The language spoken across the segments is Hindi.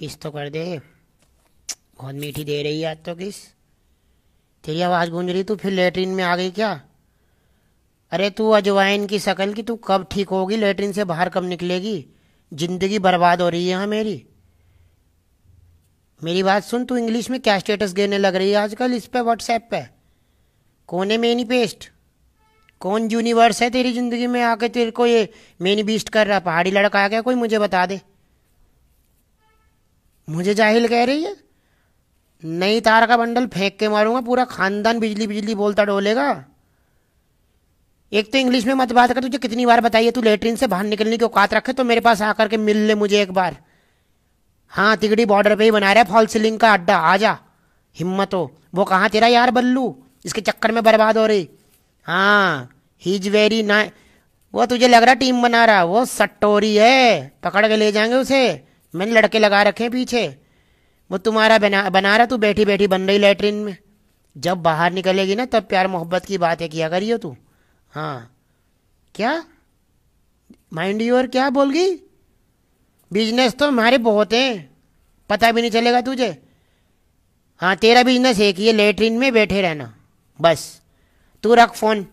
किस तो कर दे बहुत मीठी दे रही है आज तो किस तेरी आवाज़ गूंज रही तू फिर लेटरिन में आ गई क्या अरे तू अजवाइन की शक्ल की तू कब ठीक होगी लेटरिन से बाहर कब निकलेगी जिंदगी बर्बाद हो रही है हाँ मेरी मेरी बात सुन तू इंग्लिश में क्या स्टेटस देने लग रही है आजकल इस पर व्हाट्सएप पे कोने में नहीं पेस्ट कौन यूनिवर्स है तेरी ज़िंदगी में आके तेरे को ये मेनी बीस्ट कर रहा पहाड़ी लड़का आ गया कोई मुझे बता दे मुझे जाहिल कह रही है नई तार का बंडल फेंक के मारूंगा पूरा खानदान बिजली बिजली बोलता डोलेगा एक तो इंग्लिश में मत बात कर तुझे कितनी बार बताइए तू लेटरिन से बाहर निकलने की औकात रखे तो मेरे पास आकर के मिल ले मुझे एक बार हाँ तिगड़ी बॉर्डर पे ही बना रहा है फॉल सीलिंग का अड्डा आ जा हिम्मत हो वो कहाँ तेरा यार बल्लू इसके चक्कर में बर्बाद हो रही हाँ ही इज वेरी ना वो तुझे लग रहा टीम बना रहा वो सट्टोरी है पकड़ के ले जाएंगे उसे मैंने लड़के लगा रखे हैं पीछे वो तुम्हारा बना बना रहा तू बैठी बैठी बन रही लेटरिन में जब बाहर निकलेगी ना तब प्यार मोहब्बत की बात है किया करियो तू हाँ क्या माइंड यूर क्या बोल गई बिजनेस तो हमारे बहुत हैं पता भी नहीं चलेगा तुझे हाँ तेरा बिजनेस एक ही है लेटरिन में बैठे रहना बस तू रख phone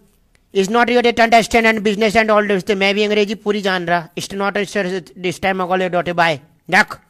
is not your date understand and business and all मैं भी अंग्रेजी पूरी जान रहा it not this time bye Duck.